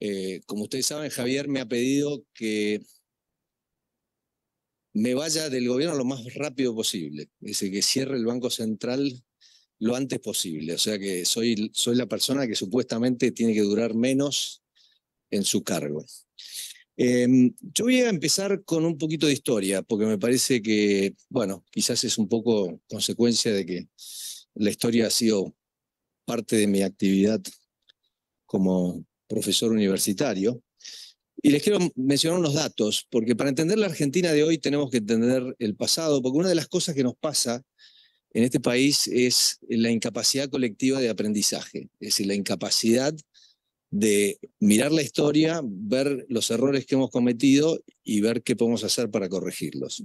Eh, como ustedes saben, Javier me ha pedido que me vaya del gobierno lo más rápido posible. Dice que cierre el Banco Central lo antes posible. O sea que soy, soy la persona que supuestamente tiene que durar menos en su cargo. Em, yo voy a empezar con un poquito de historia, porque me parece que, bueno, quizás es un poco consecuencia de que la historia ha sido parte de mi actividad como profesor universitario. Y les quiero mencionar unos datos, porque para entender la Argentina de hoy tenemos que entender el pasado, porque una de las cosas que nos pasa en este país es la incapacidad colectiva de aprendizaje, es decir, la incapacidad de mirar la historia, ver los errores que hemos cometido y ver qué podemos hacer para corregirlos.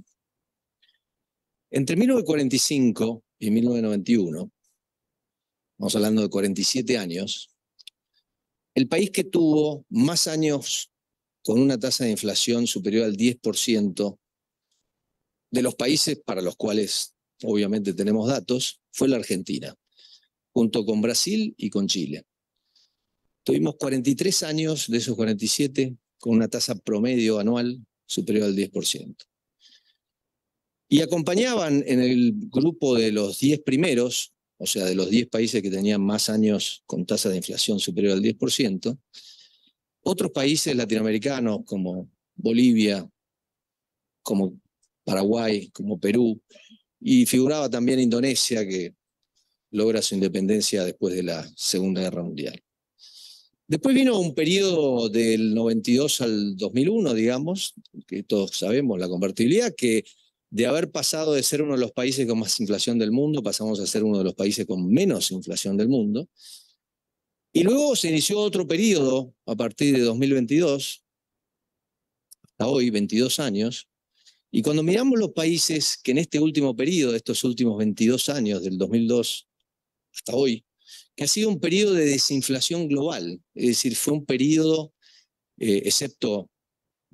Entre 1945 y 1991, vamos hablando de 47 años, el país que tuvo más años con una tasa de inflación superior al 10%, de los países para los cuales obviamente tenemos datos, fue la Argentina, junto con Brasil y con Chile. Tuvimos 43 años de esos 47 con una tasa promedio anual superior al 10%. Y acompañaban en el grupo de los 10 primeros o sea, de los 10 países que tenían más años con tasa de inflación superior al 10%, otros países latinoamericanos como Bolivia, como Paraguay, como Perú, y figuraba también Indonesia, que logra su independencia después de la Segunda Guerra Mundial. Después vino un periodo del 92 al 2001, digamos, que todos sabemos, la convertibilidad, que de haber pasado de ser uno de los países con más inflación del mundo, pasamos a ser uno de los países con menos inflación del mundo. Y luego se inició otro periodo a partir de 2022, hasta hoy, 22 años. Y cuando miramos los países que en este último periodo, estos últimos 22 años, del 2002 hasta hoy, que ha sido un periodo de desinflación global, es decir, fue un periodo, eh, excepto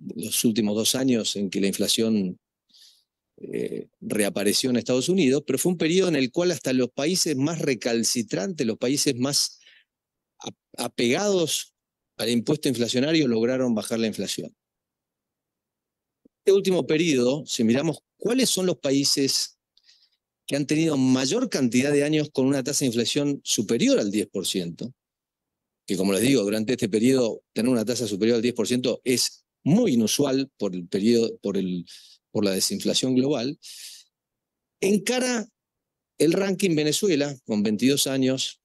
los últimos dos años en que la inflación eh, reapareció en Estados Unidos, pero fue un periodo en el cual hasta los países más recalcitrantes, los países más apegados al impuesto inflacionario, lograron bajar la inflación. Este último periodo, si miramos cuáles son los países que han tenido mayor cantidad de años con una tasa de inflación superior al 10%, que como les digo, durante este periodo tener una tasa superior al 10% es muy inusual por el periodo, por el por la desinflación global, encara el ranking Venezuela con 22 años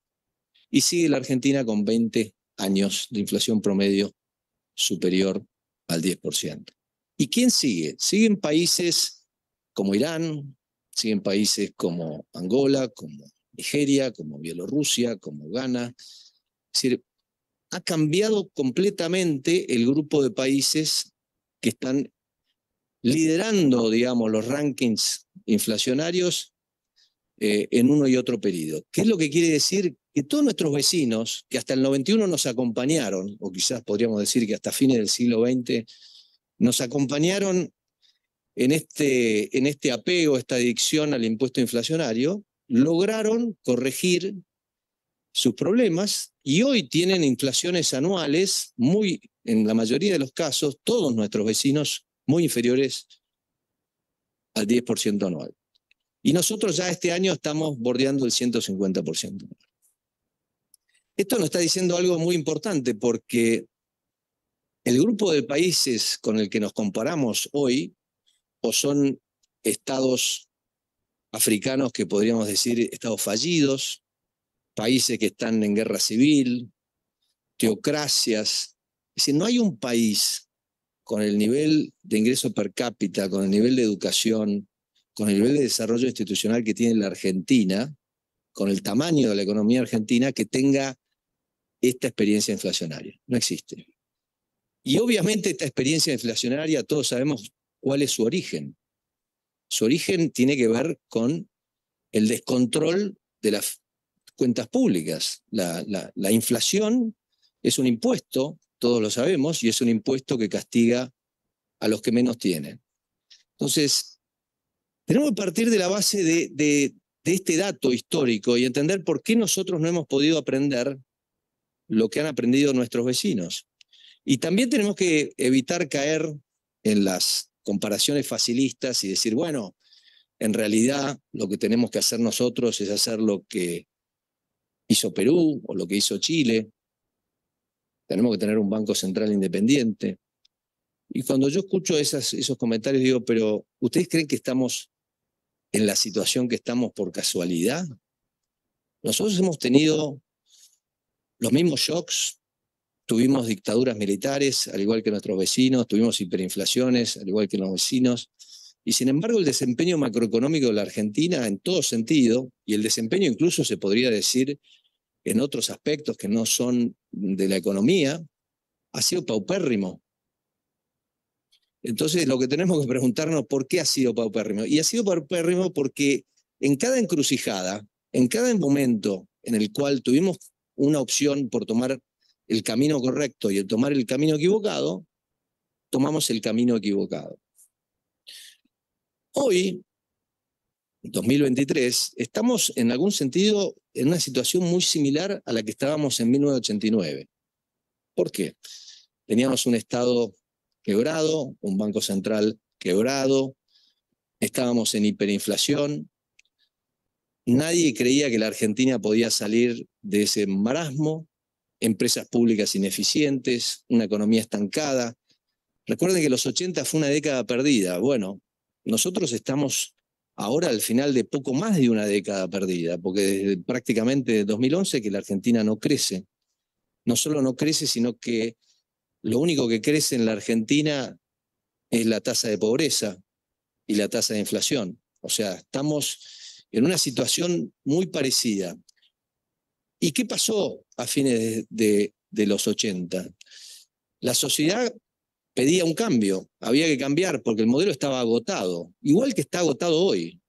y sigue la Argentina con 20 años de inflación promedio superior al 10%. ¿Y quién sigue? Siguen países como Irán, siguen países como Angola, como Nigeria, como Bielorrusia, como Ghana. Es decir, ha cambiado completamente el grupo de países que están liderando, digamos, los rankings inflacionarios eh, en uno y otro periodo. ¿Qué es lo que quiere decir? Que todos nuestros vecinos, que hasta el 91 nos acompañaron, o quizás podríamos decir que hasta fines del siglo XX, nos acompañaron en este, en este apego, esta adicción al impuesto inflacionario, lograron corregir sus problemas y hoy tienen inflaciones anuales muy, en la mayoría de los casos, todos nuestros vecinos muy inferiores al 10% anual. Y nosotros ya este año estamos bordeando el 150%. Esto nos está diciendo algo muy importante porque el grupo de países con el que nos comparamos hoy o son estados africanos que podríamos decir estados fallidos, países que están en guerra civil, teocracias. Es decir, no hay un país con el nivel de ingreso per cápita, con el nivel de educación, con el nivel de desarrollo institucional que tiene la Argentina, con el tamaño de la economía argentina, que tenga esta experiencia inflacionaria. No existe. Y obviamente esta experiencia inflacionaria, todos sabemos cuál es su origen. Su origen tiene que ver con el descontrol de las cuentas públicas. La, inflación es un impuesto todos lo sabemos, y es un impuesto que castiga a los que menos tienen. Entonces, tenemos que partir de la base de, este dato histórico y entender por qué nosotros no hemos podido aprender lo que han aprendido nuestros vecinos. Y también tenemos que evitar caer en las comparaciones facilistas y decir, bueno, en realidad lo que tenemos que hacer nosotros es hacer lo que hizo Perú o lo que hizo Chile tenemos que tener un banco central independiente. Y cuando yo escucho esos comentarios, digo, pero ¿ustedes creen que estamos en la situación que estamos por casualidad? Nosotros hemos tenido los mismos shocks, tuvimos dictaduras militares, al igual que nuestros vecinos, tuvimos hiperinflaciones, al igual que los vecinos, y sin embargo el desempeño macroeconómico de la Argentina en todo sentido, y el desempeño incluso se podría decir en otros aspectos que no son de la economía, ha sido paupérrimo. Entonces, lo que tenemos que preguntarnos, ¿por qué ha sido paupérrimo? Y ha sido paupérrimo porque en cada encrucijada, en cada momento en el cual tuvimos una opción por tomar el camino correcto y el tomar el camino equivocado, tomamos el camino equivocado. Hoy 2023, estamos en algún sentido en una situación muy similar a la que estábamos en 1989. ¿Por qué? Teníamos un Estado quebrado, un Banco Central quebrado, estábamos en hiperinflación, nadie creía que la Argentina podía salir de ese marasmo, empresas públicas ineficientes, una economía estancada. Recuerden que los 80 fue una década perdida. Bueno, nosotros estamos ahora al final de poco más de una década perdida, porque desde prácticamente 2011 que la Argentina no crece. No solo no crece, sino que lo único que crece en la Argentina es la tasa de pobreza y la tasa de inflación. O sea, estamos en una situación muy parecida. ¿Y qué pasó a fines de, de los 80? La sociedad pedía un cambio, había que cambiar porque el modelo estaba agotado, igual que está agotado hoy.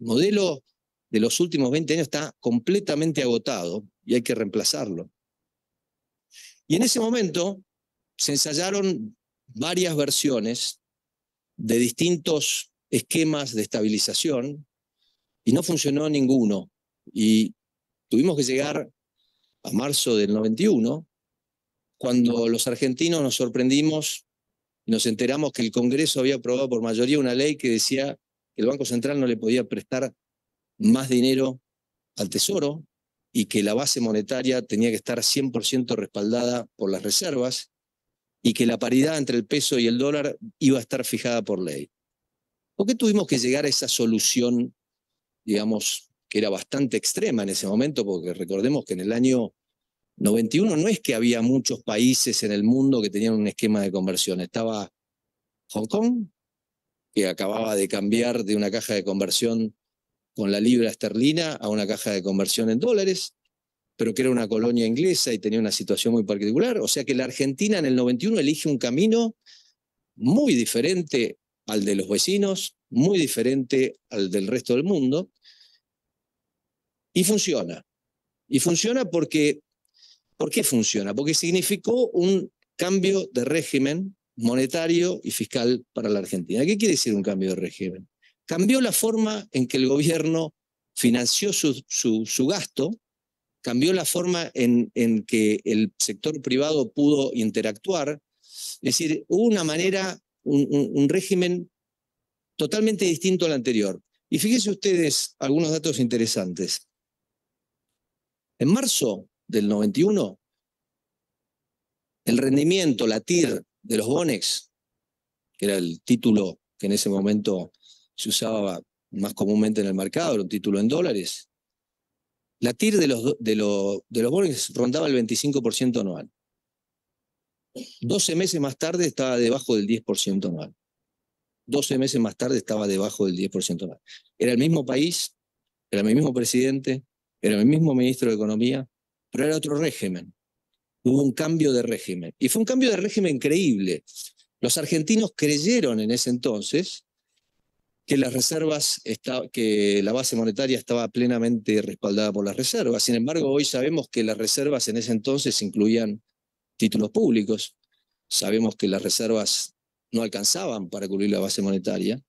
El modelo de los últimos 20 años está completamente agotado y hay que reemplazarlo. Y en ese momento se ensayaron varias versiones de distintos esquemas de estabilización y no funcionó ninguno. Y tuvimos que llegar a marzo del 91, cuando los argentinos nos sorprendimos nos enteramos que el Congreso había aprobado por mayoría una ley que decía que el Banco Central no le podía prestar más dinero al Tesoro y que la base monetaria tenía que estar 100% respaldada por las reservas y que la paridad entre el peso y el dólar iba a estar fijada por ley. ¿Por qué tuvimos que llegar a esa solución, digamos, que era bastante extrema en ese momento? Porque recordemos que en el año 91 no es que había muchos países en el mundo que tenían un esquema de conversión. Estaba Hong Kong, que acababa de cambiar de una caja de conversión con la libra esterlina a una caja de conversión en dólares, pero que era una colonia inglesa y tenía una situación muy particular. O sea que la Argentina en el 91 elige un camino muy diferente al de los vecinos, muy diferente al del resto del mundo, y funciona. Y funciona porque ¿Por qué funciona? Porque significó un cambio de régimen monetario y fiscal para la Argentina. ¿Qué quiere decir un cambio de régimen? Cambió la forma en que el gobierno financió su, gasto, cambió la forma en, en que el sector privado pudo interactuar. Es decir, hubo una manera, un, un régimen totalmente distinto al anterior. Y fíjense ustedes algunos datos interesantes. En marzo del 91, el rendimiento, la TIR de los BONEX, que era el título que en ese momento se usaba más comúnmente en el mercado, era un título en dólares, la TIR de los, de, los, de los BONEX rondaba el 25% anual. 12 meses más tarde estaba debajo del 10% anual. 12 meses más tarde estaba debajo del 10% anual. Era el mismo país, era el mismo presidente, era el mismo ministro de Economía, pero era otro régimen. Hubo un cambio de régimen. Y fue un cambio de régimen increíble. Los argentinos creyeron en ese entonces que las reservas, que la base monetaria estaba plenamente respaldada por las reservas. Sin embargo, hoy sabemos que las reservas en ese entonces incluían títulos públicos. Sabemos que las reservas no alcanzaban para cubrir la base monetaria.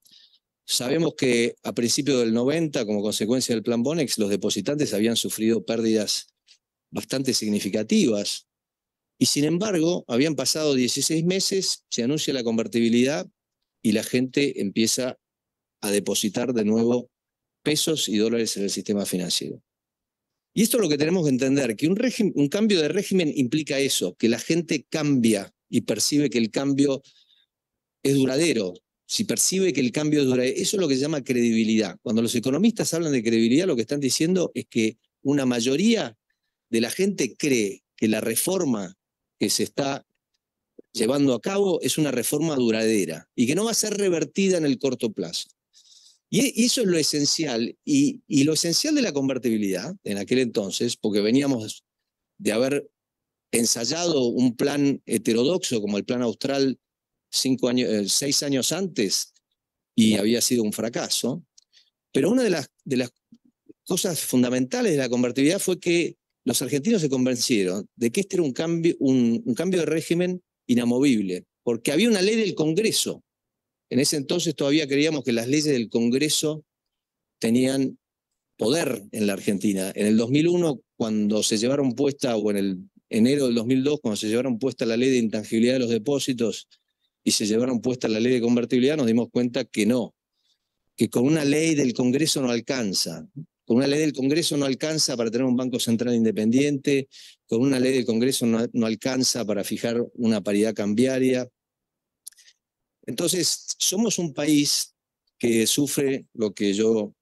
Sabemos que a principios del 90, como consecuencia del plan Bonex, los depositantes habían sufrido pérdidas bastante significativas. Y sin embargo, habían pasado 16 meses, se anuncia la convertibilidad y la gente empieza a depositar de nuevo pesos y dólares en el sistema financiero. Y esto es lo que tenemos que entender, que un, cambio de régimen implica eso, que la gente cambia y percibe que el cambio es duradero. Si percibe que el cambio es duradero, eso es lo que se llama credibilidad. Cuando los economistas hablan de credibilidad, lo que están diciendo es que una mayoría de la gente cree que la reforma que se está llevando a cabo es una reforma duradera y que no va a ser revertida en el corto plazo. Y eso es lo esencial. Y, y lo esencial de la convertibilidad en aquel entonces, porque veníamos de haber ensayado un plan heterodoxo como el plan austral cinco años, eh, seis años antes y había sido un fracaso, pero una de las, de las cosas fundamentales de la convertibilidad fue que los argentinos se convencieron de que este era un cambio, un, cambio de régimen inamovible, porque había una ley del Congreso. En ese entonces todavía creíamos que las leyes del Congreso tenían poder en la Argentina. En el 2001, cuando se llevaron puesta, o en el enero del 2002, cuando se llevaron puesta la ley de intangibilidad de los depósitos y se llevaron puesta la ley de convertibilidad, nos dimos cuenta que no, que con una ley del Congreso no alcanza con una ley del Congreso no alcanza para tener un Banco Central independiente, con una ley del Congreso no, alcanza para fijar una paridad cambiaria. Entonces, somos un país que sufre lo que yo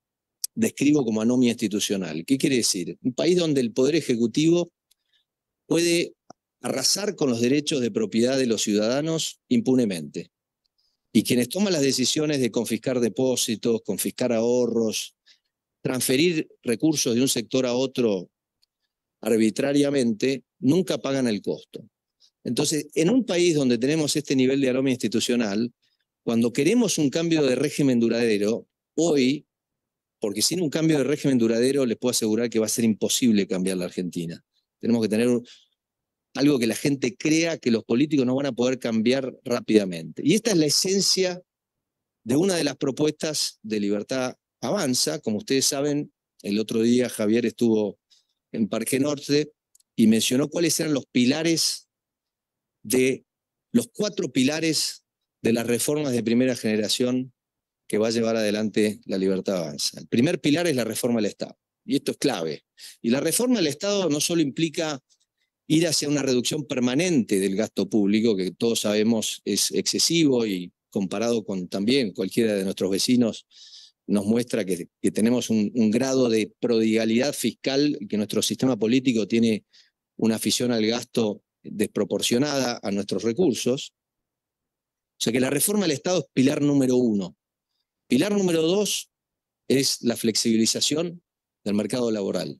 describo como anomia institucional. ¿Qué quiere decir? Un país donde el Poder Ejecutivo puede arrasar con los derechos de propiedad de los ciudadanos impunemente. Y quienes toman las decisiones de confiscar depósitos, confiscar ahorros, transferir recursos de un sector a otro arbitrariamente, nunca pagan el costo. Entonces, en un país donde tenemos este nivel de aroma institucional, cuando queremos un cambio de régimen duradero, hoy, porque sin un cambio de régimen duradero les puedo asegurar que va a ser imposible cambiar la Argentina. Tenemos que tener algo que la gente crea que los políticos no van a poder cambiar rápidamente. Y esta es la esencia de una de las propuestas de libertad avanza. Como ustedes saben, el otro día Javier estuvo en Parque Norte y mencionó cuáles eran los pilares de los cuatro pilares de las reformas de primera generación que va a llevar adelante la libertad avanza. El primer pilar es la reforma del Estado, y esto es clave. Y la reforma del Estado no solo implica ir hacia una reducción permanente del gasto público, que todos sabemos es excesivo y comparado con también cualquiera de nuestros vecinos, nos muestra que, tenemos un, grado de prodigalidad fiscal, que nuestro sistema político tiene una afición al gasto desproporcionada a nuestros recursos. O sea que la reforma del Estado es pilar número uno. Pilar número dos es la flexibilización del mercado laboral.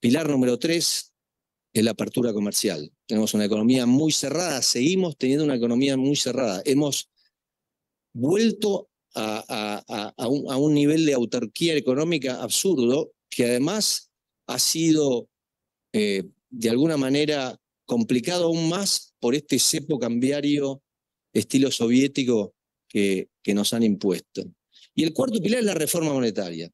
Pilar número tres es la apertura comercial. Tenemos una economía muy cerrada, seguimos teniendo una economía muy cerrada. Hemos vuelto a, un, nivel de autarquía económica absurdo, que además ha sido eh, de alguna manera complicado aún más por este cepo cambiario estilo soviético que, que, nos han impuesto. Y el cuarto pilar es la reforma monetaria.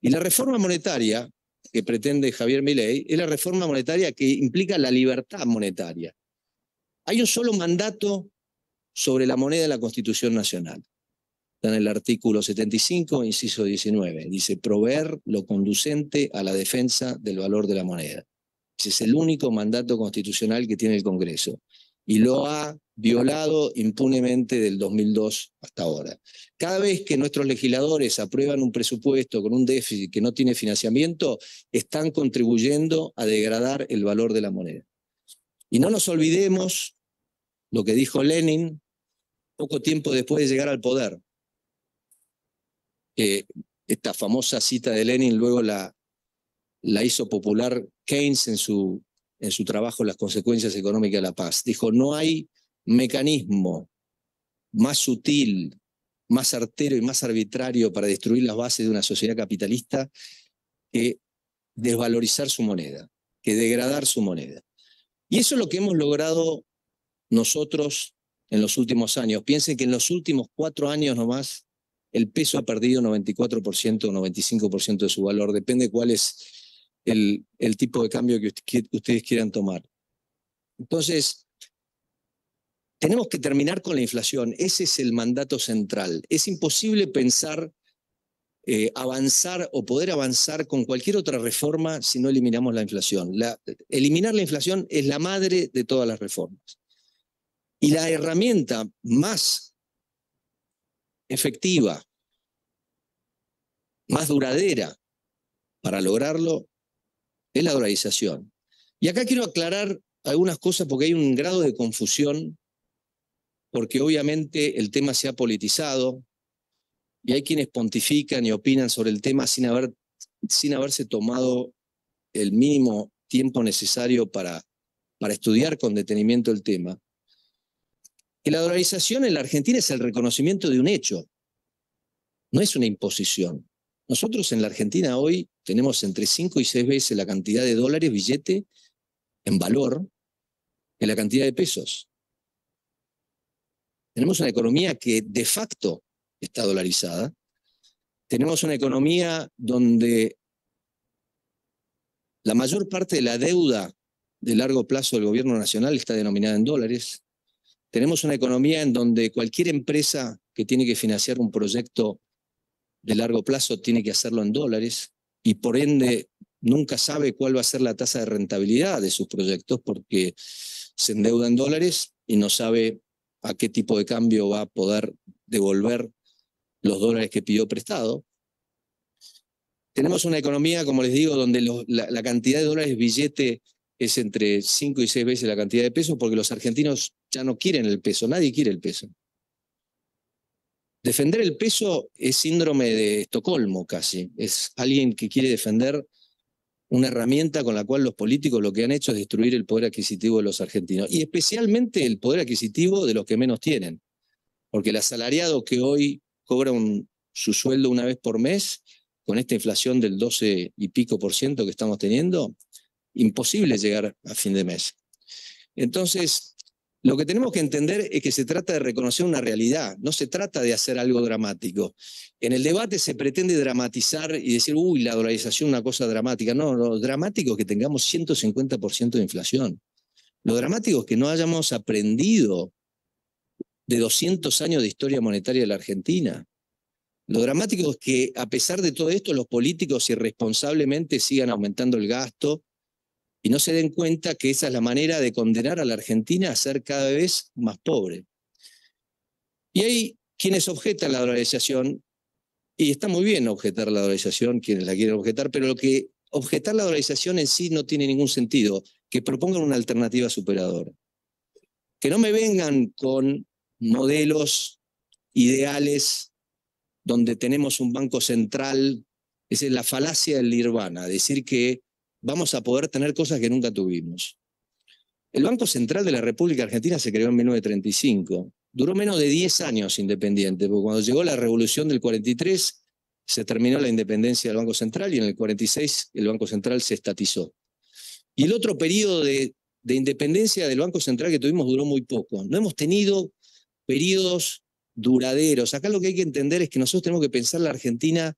Y la reforma monetaria que pretende Javier Milei es la reforma monetaria que implica la libertad monetaria. Hay un solo mandato sobre la moneda de la Constitución Nacional en el artículo 75, inciso 19. Dice, proveer lo conducente a la defensa del valor de la moneda. Ese es el único mandato constitucional que tiene el Congreso. Y lo ha violado impunemente del 2002 hasta ahora. Cada vez que nuestros legisladores aprueban un presupuesto con un déficit que no tiene financiamiento, están contribuyendo a degradar el valor de la moneda. Y no nos olvidemos lo que dijo Lenin poco tiempo después de llegar al poder esta famosa cita de Lenin luego la, la hizo popular Keynes en su, en su trabajo Las consecuencias económicas de la paz. Dijo, no hay mecanismo más sutil, más artero y más arbitrario para destruir las bases de una sociedad capitalista que desvalorizar su moneda, que degradar su moneda. Y eso es lo que hemos logrado nosotros en los últimos años. Piensen que en los últimos cuatro años nomás el peso ha perdido 94% o 95% de su valor, depende cuál es el, tipo de cambio que, ustedes quieran tomar. Entonces, tenemos que terminar con la inflación, ese es el mandato central. Es imposible pensar eh, avanzar o poder avanzar con cualquier otra reforma si no eliminamos la inflación. eliminar la inflación es la madre de todas las reformas. Y la herramienta más efectiva, más duradera para lograrlo es la dolarización. Y acá quiero aclarar algunas cosas porque hay un grado de confusión, porque obviamente el tema se ha politizado y hay quienes pontifican y opinan sobre el tema sin, haber, sin haberse tomado el mínimo tiempo necesario para, para estudiar con detenimiento el tema que la dolarización en la Argentina es el reconocimiento de un hecho, no es una imposición. Nosotros en la Argentina hoy tenemos entre 5 y 6 veces la cantidad de dólares, billete, en valor, que la cantidad de pesos. Tenemos una economía que de facto está dolarizada. Tenemos una economía donde la mayor parte de la deuda de largo plazo del gobierno nacional está denominada en dólares. Tenemos una economía en donde cualquier empresa que tiene que financiar un proyecto de largo plazo tiene que hacerlo en dólares y por ende nunca sabe cuál va a ser la tasa de rentabilidad de sus proyectos porque se endeuda en dólares y no sabe a qué tipo de cambio va a poder devolver los dólares que pidió prestado. Tenemos una economía, como les digo, donde la, la, cantidad de dólares billete es entre 5 y 6 veces la cantidad de peso porque los argentinos ya no quieren el peso, nadie quiere el peso. Defender el peso es síndrome de Estocolmo casi, es alguien que quiere defender una herramienta con la cual los políticos lo que han hecho es destruir el poder adquisitivo de los argentinos y especialmente el poder adquisitivo de los que menos tienen, porque el asalariado que hoy cobra su sueldo una vez por mes, con esta inflación del 12 y pico por ciento que estamos teniendo, imposible llegar a fin de mes. Entonces, lo que tenemos que entender es que se trata de reconocer una realidad, no se trata de hacer algo dramático. En el debate se pretende dramatizar y decir, uy, la dolarización es una cosa dramática. No, lo dramático es que tengamos 150% de inflación. Lo dramático es que no hayamos aprendido de 200 años de historia monetaria de la Argentina. Lo dramático es que, a pesar de todo esto, los políticos irresponsablemente sigan aumentando el gasto, y no se den cuenta que esa es la manera de condenar a la Argentina a ser cada vez más pobre. Y hay quienes objetan la dolarización, y está muy bien objetar la dolarización, quienes la quieren objetar, pero lo que objetar la dolarización en sí no tiene ningún sentido, que propongan una alternativa superadora. Que no me vengan con modelos ideales donde tenemos un banco central, esa es la falacia del nirvana, decir que vamos a poder tener cosas que nunca tuvimos. El Banco Central de la República Argentina se creó en 1935. Duró menos de 10 años independiente, porque cuando llegó la revolución del 43 se terminó la independencia del Banco Central y en el 46 el Banco Central se estatizó. Y el otro periodo de, de independencia del Banco Central que tuvimos duró muy poco. No hemos tenido periodos duraderos. Acá lo que hay que entender es que nosotros tenemos que pensar la Argentina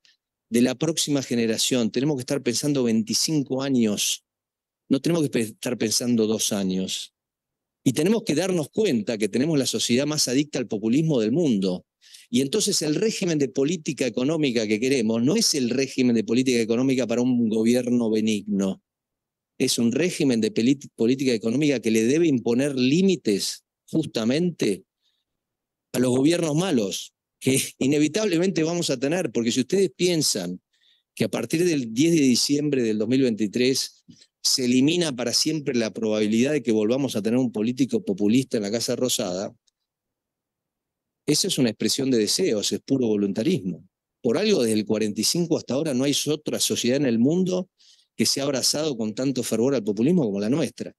de la próxima generación. Tenemos que estar pensando 25 años, no tenemos que estar pensando dos años. Y tenemos que darnos cuenta que tenemos la sociedad más adicta al populismo del mundo. Y entonces el régimen de política económica que queremos no es el régimen de política económica para un gobierno benigno. Es un régimen de política económica que le debe imponer límites justamente a los gobiernos malos, que inevitablemente vamos a tener, porque si ustedes piensan que a partir del 10 de diciembre del 2023 se elimina para siempre la probabilidad de que volvamos a tener un político populista en la Casa Rosada, esa es una expresión de deseos, es puro voluntarismo. Por algo desde el 45 hasta ahora no hay otra sociedad en el mundo que se ha abrazado con tanto fervor al populismo como la nuestra.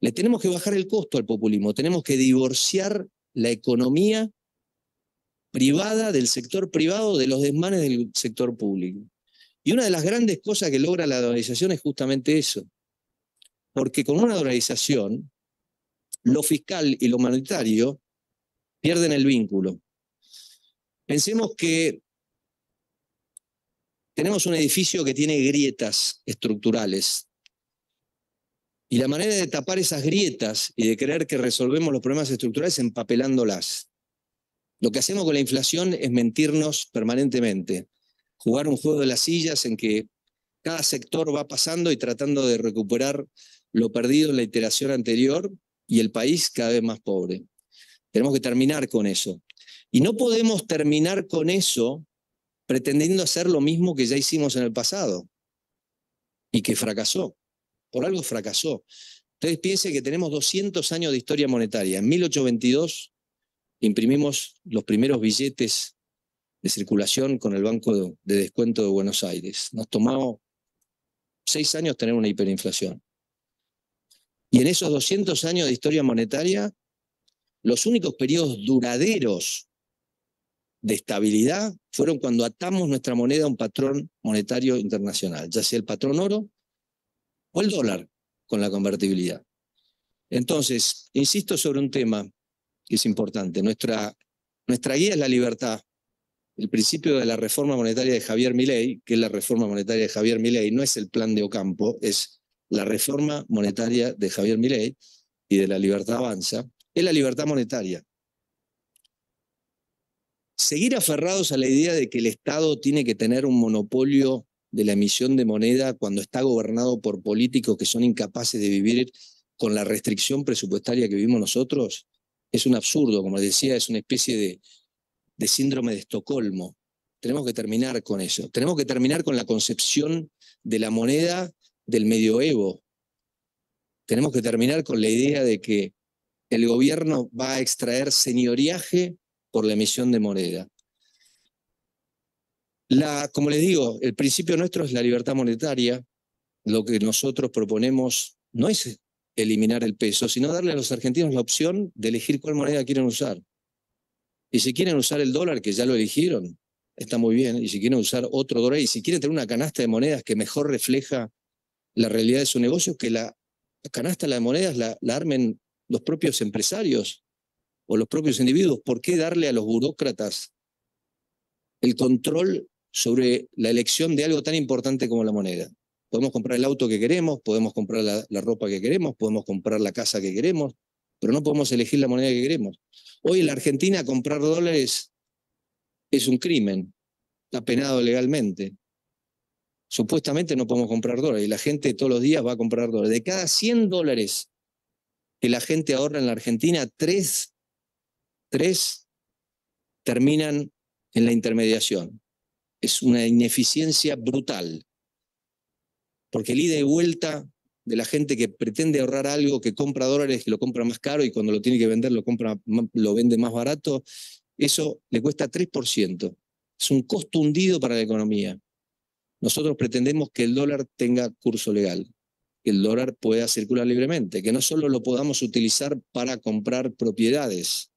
Le tenemos que bajar el costo al populismo, tenemos que divorciar la economía privada del sector privado de los desmanes del sector público. Y una de las grandes cosas que logra la dolarización es justamente eso. Porque con una dolarización, lo fiscal y lo humanitario pierden el vínculo. Pensemos que tenemos un edificio que tiene grietas estructurales. Y la manera de tapar esas grietas y de creer que resolvemos los problemas estructurales es empapelándolas. Lo que hacemos con la inflación es mentirnos permanentemente, jugar un juego de las sillas en que cada sector va pasando y tratando de recuperar lo perdido en la iteración anterior y el país cada vez más pobre. Tenemos que terminar con eso. Y no podemos terminar con eso pretendiendo hacer lo mismo que ya hicimos en el pasado y que fracasó. Por algo fracasó. Ustedes piensen que tenemos 200 años de historia monetaria. En 1822 imprimimos los primeros billetes de circulación con el Banco de, Descuento de Buenos Aires. Nos tomó seis años tener una hiperinflación. Y en esos 200 años de historia monetaria, los únicos periodos duraderos de estabilidad fueron cuando atamos nuestra moneda a un patrón monetario internacional, ya sea el patrón oro o el dólar con la convertibilidad. Entonces, insisto sobre un tema, que es importante. Nuestra, nuestra guía es la libertad. El principio de la reforma monetaria de Javier Milei, que es la reforma monetaria de Javier Milei, no es el plan de Ocampo, es la reforma monetaria de Javier Milei y de la libertad avanza, es la libertad monetaria. Seguir aferrados a la idea de que el Estado tiene que tener un monopolio de la emisión de moneda cuando está gobernado por políticos que son incapaces de vivir con la restricción presupuestaria que vivimos nosotros, es un absurdo, como les decía, es una especie de, síndrome de Estocolmo. Tenemos que terminar con eso. Tenemos que terminar con la concepción de la moneda del medioevo. Tenemos que terminar con la idea de que el gobierno va a extraer señoriaje por la emisión de moneda. como les digo, el principio nuestro es la libertad monetaria. Lo que nosotros proponemos no es eliminar el peso, sino darle a los argentinos la opción de elegir cuál moneda quieren usar. Y si quieren usar el dólar, que ya lo eligieron, está muy bien. Y si quieren usar otro dólar, y si quieren tener una canasta de monedas que mejor refleja la realidad de su negocio, que la canasta de monedas la, la armen los propios empresarios o los propios individuos. ¿Por qué darle a los burócratas el control sobre la elección de algo tan importante como la moneda? Podemos comprar el auto que queremos, podemos comprar la, ropa que queremos, podemos comprar la casa que queremos, pero no podemos elegir la moneda que queremos. Hoy en la Argentina comprar dólares es un crimen, está penado legalmente. Supuestamente no podemos comprar dólares y la gente todos los días va a comprar dólares. De cada 100 dólares que la gente ahorra en la Argentina, tres, 3 terminan en la intermediación. Es una ineficiencia brutal porque el ida y vuelta de la gente que pretende ahorrar algo, que compra dólares, que lo compra más caro y cuando lo tiene que vender lo, compra, lo vende más barato, eso le cuesta 3%. Es un costo hundido para la economía. Nosotros pretendemos que el dólar tenga curso legal, que el dólar pueda circular libremente, que no solo lo podamos utilizar para comprar propiedades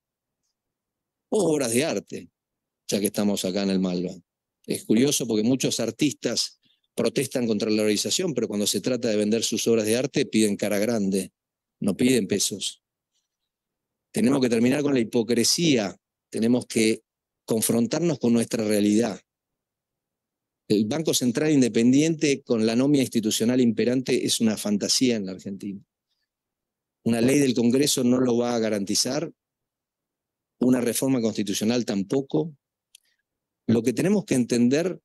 o obras de arte, ya que estamos acá en el Malva. Es curioso porque muchos artistas protestan contra la organización, pero cuando se trata de vender sus obras de arte piden cara grande, no piden pesos. Tenemos que terminar con la hipocresía, tenemos que confrontarnos con nuestra realidad. El Banco Central Independiente con la nomia institucional imperante es una fantasía en la Argentina. Una ley del Congreso no lo va a garantizar, una reforma constitucional tampoco. Lo que tenemos que entender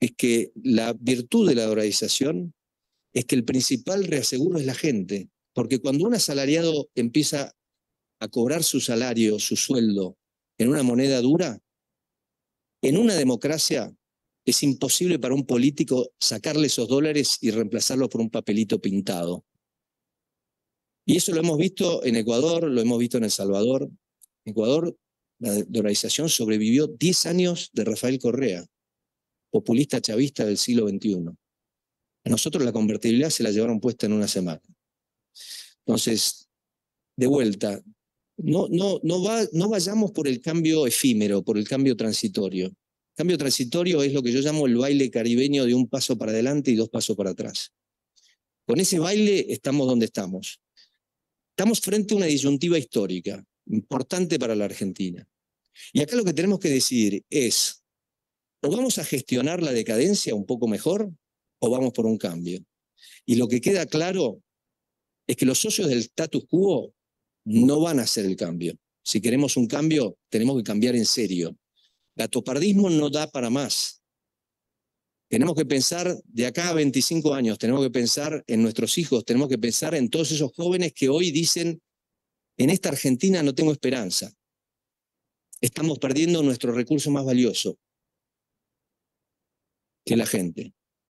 es que la virtud de la dolarización es que el principal reaseguro es la gente, porque cuando un asalariado empieza a cobrar su salario, su sueldo, en una moneda dura, en una democracia es imposible para un político sacarle esos dólares y reemplazarlos por un papelito pintado. Y eso lo hemos visto en Ecuador, lo hemos visto en El Salvador. En Ecuador, la dolarización sobrevivió 10 años de Rafael Correa populista chavista del siglo XXI. A nosotros la convertibilidad se la llevaron puesta en una semana. Entonces, de vuelta, no, no, no, va, no vayamos por el cambio efímero, por el cambio transitorio. El cambio transitorio es lo que yo llamo el baile caribeño de un paso para adelante y dos pasos para atrás. Con ese baile estamos donde estamos. Estamos frente a una disyuntiva histórica, importante para la Argentina. Y acá lo que tenemos que decidir es ¿O vamos a gestionar la decadencia un poco mejor o vamos por un cambio? Y lo que queda claro es que los socios del status quo no van a hacer el cambio. Si queremos un cambio, tenemos que cambiar en serio. Gatopardismo no da para más. Tenemos que pensar de acá a 25 años, tenemos que pensar en nuestros hijos, tenemos que pensar en todos esos jóvenes que hoy dicen, en esta Argentina no tengo esperanza. Estamos perdiendo nuestro recurso más valioso, que la gente.